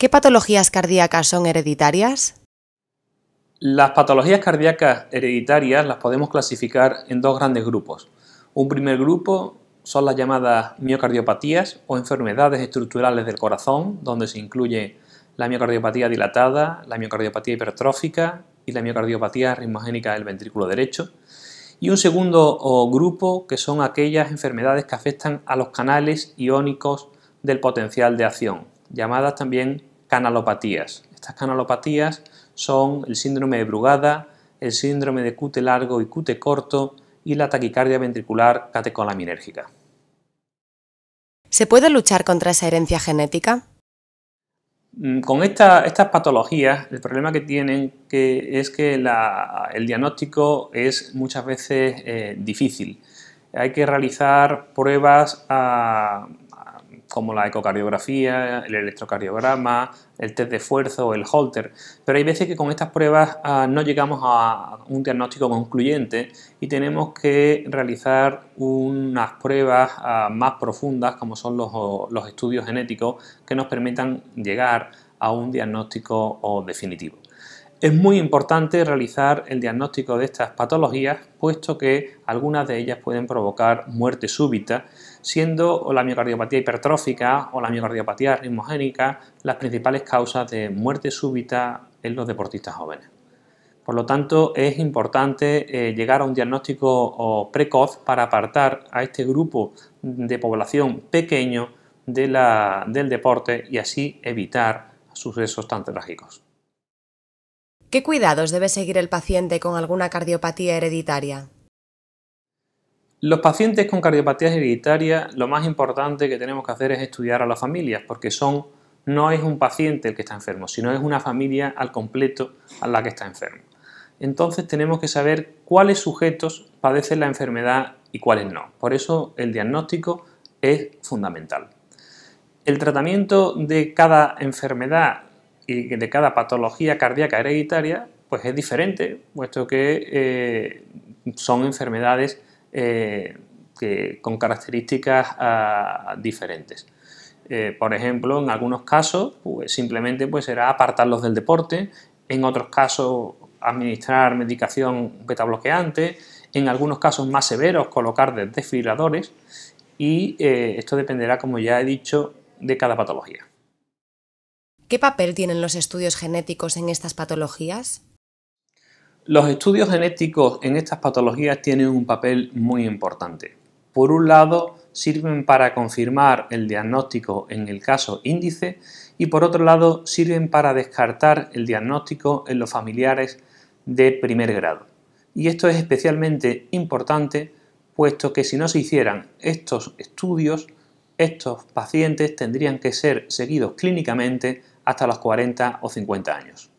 ¿Qué patologías cardíacas son hereditarias? Las patologías cardíacas hereditarias las podemos clasificar en dos grandes grupos. Un primer grupo son las llamadas miocardiopatías o enfermedades estructurales del corazón, donde se incluye la miocardiopatía dilatada, la miocardiopatía hipertrófica y la miocardiopatía ritmogénica del ventrículo derecho. Y un segundo grupo que son aquellas enfermedades que afectan a los canales iónicos del potencial de acción, llamadas también canalopatías. Estas canalopatías son el síndrome de Brugada, el síndrome de cute largo y cute corto y la taquicardia ventricular catecolaminérgica. ¿Se puede luchar contra esa herencia genética? Mm, con estas patologías, el problema que tienen es que el diagnóstico es muchas veces eh, difícil. Hay que realizar pruebas a, como la ecocardiografía, el electrocardiograma, el test de esfuerzo o el holter. Pero hay veces que con estas pruebas ah, no llegamos a un diagnóstico concluyente y tenemos que realizar unas pruebas ah, más profundas como son los estudios genéticos que nos permitan llegar a un diagnóstico definitivo. Es muy importante realizar el diagnóstico de estas patologías, puesto que algunas de ellas pueden provocar muerte súbita, siendo la miocardiopatía hipertrófica o la miocardiopatía ritmogénica las principales causas de muerte súbita en los deportistas jóvenes. Por lo tanto, es importante eh, llegar a un diagnóstico precoz para apartar a este grupo de población pequeño del deporte y así evitar sucesos tan trágicos. ¿Qué cuidados debe seguir el paciente con alguna cardiopatía hereditaria? Los pacientes con cardiopatías hereditarias lo más importante que tenemos que hacer es estudiar a las familias porque son no es un paciente el que está enfermo, sino es una familia al completo a la que está enfermo. Entonces tenemos que saber cuáles sujetos padecen la enfermedad y cuáles no. Por eso el diagnóstico es fundamental. El tratamiento de cada enfermedad y que de cada patología cardíaca hereditaria pues es diferente, puesto que eh, son enfermedades eh, con características ah, diferentes. Eh, por ejemplo, en algunos casos pues, simplemente pues, será apartarlos del deporte, en otros casos administrar medicación bloqueante, en algunos casos más severos colocar desfibriladores y esto dependerá, como ya he dicho, de cada patología. ¿Qué papel tienen los estudios genéticos en estas patologías? Los estudios genéticos en estas patologías tienen un papel muy importante. Por un lado, sirven para confirmar el diagnóstico en el caso índice y por otro lado, sirven para descartar el diagnóstico en los familiares de primer grado. Y esto es especialmente importante puesto que si no se hicieran estos estudios, estos pacientes tendrían que ser seguidos clínicamente hasta los 40 o 50 años.